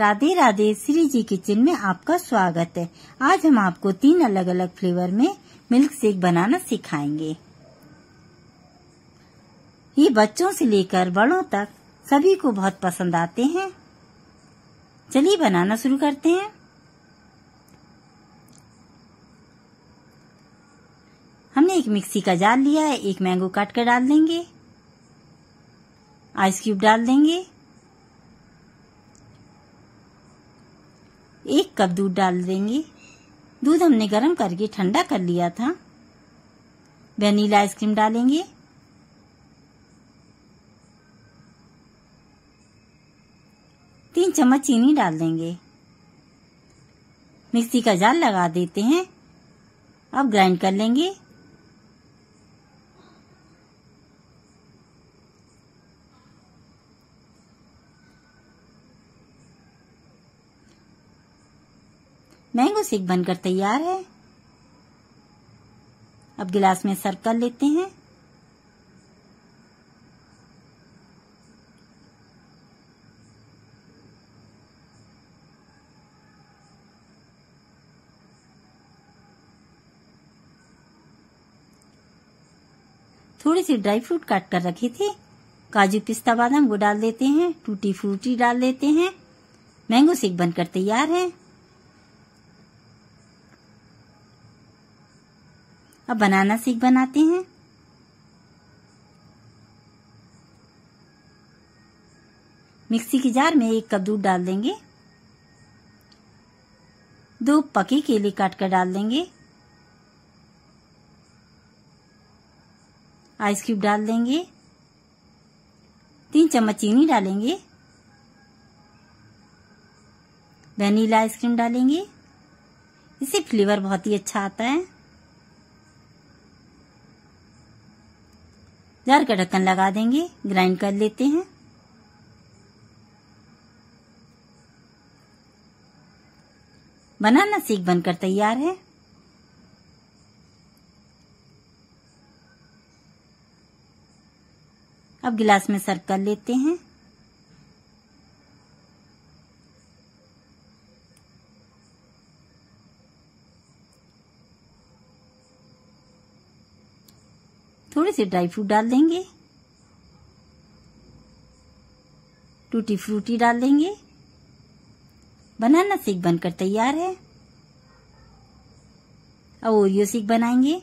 Radhe Radhe Shri ji kitchen में आपका स्वागत है आज हम आपको तीन अलग अलग फ्लेवर में मिल्क शेक बनाना सिखाएंगे ये बच्चों से लेकर बड़ों तक सभी को बहुत पसंद आते हैं चलिए बनाना शुरू करते हैं हमने एक मिक्सी का जार लिया है एक मैंगो काट कर डाल देंगे आइस क्यूब डाल देंगे एक कप दूध डाल देंगे दूध हमने गर्म करके ठंडा कर लिया था वनीला आइसक्रीम डालेंगे तीन चम्मच चीनी डाल देंगे मिक्सी का जाल लगा देते हैं अब ग्राइंड कर लेंगे मैंगो सेक बनकर तैयार है अब गिलास में सर्व कर लेते हैं थोड़ी सी ड्राई फ्रूट काट कर रखे थे काजू पिस्ता बादाम वो डाल देते हैं टूटी फ्रूटी डाल देते हैं मैंगो सेक बनकर तैयार है अब बनाना सीख बनाते हैं मिक्सी की जार में एक कप दूध डाल देंगे दो पके केले काट कर डाल देंगे आइस क्यूब डाल देंगे तीन चम्मच चीनी डालेंगे वनीला आइसक्रीम डालेंगे इसे फ्लेवर बहुत ही अच्छा आता है जार का ढक्कन लगा देंगे ग्राइंड कर लेते हैं बनाना सीख बनकर तैयार है अब गिलास में सर्व कर लेते हैं थोड़े से ड्राई फ्रूट डाल देंगे टूटी फ्रूटी डाल देंगे बनाना सेक बनकर तैयार है अब ओरियो सीख बनाएंगे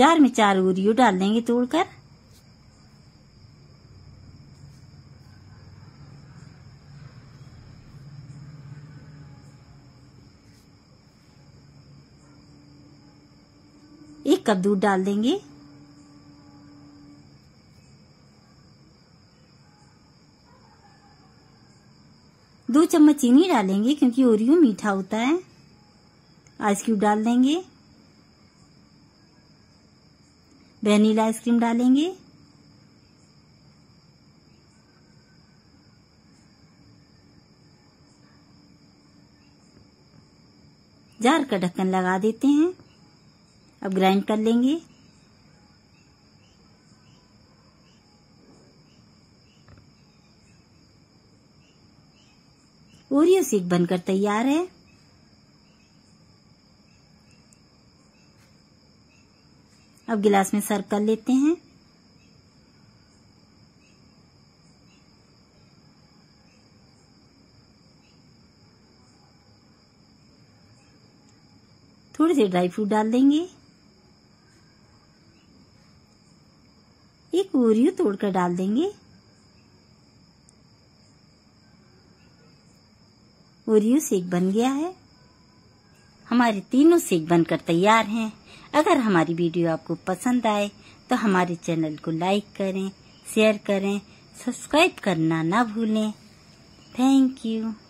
जार में चार ओरियो डाल देंगे तोड़कर एक कप दूध डाल देंगे दो चम्मच चीनी डालेंगे क्योंकि ओरियो मीठा होता है आइस क्यूब डाल देंगे वनीला आइसक्रीम डालेंगे जार का ढक्कन लगा देते हैं अब ग्राइंड कर लेंगे ओरियो सेक बनकर तैयार है अब गिलास में सर्व कर लेते हैं थोड़े से ड्राई फ्रूट डाल देंगे एक ओरियो तोड़कर डाल देंगे ओरियो सेक बन गया है हमारे तीनों सेक बनकर तैयार हैं अगर हमारी वीडियो आपको पसंद आए तो हमारे चैनल को लाइक करें शेयर करें सब्सक्राइब करना ना भूलें थैंक यू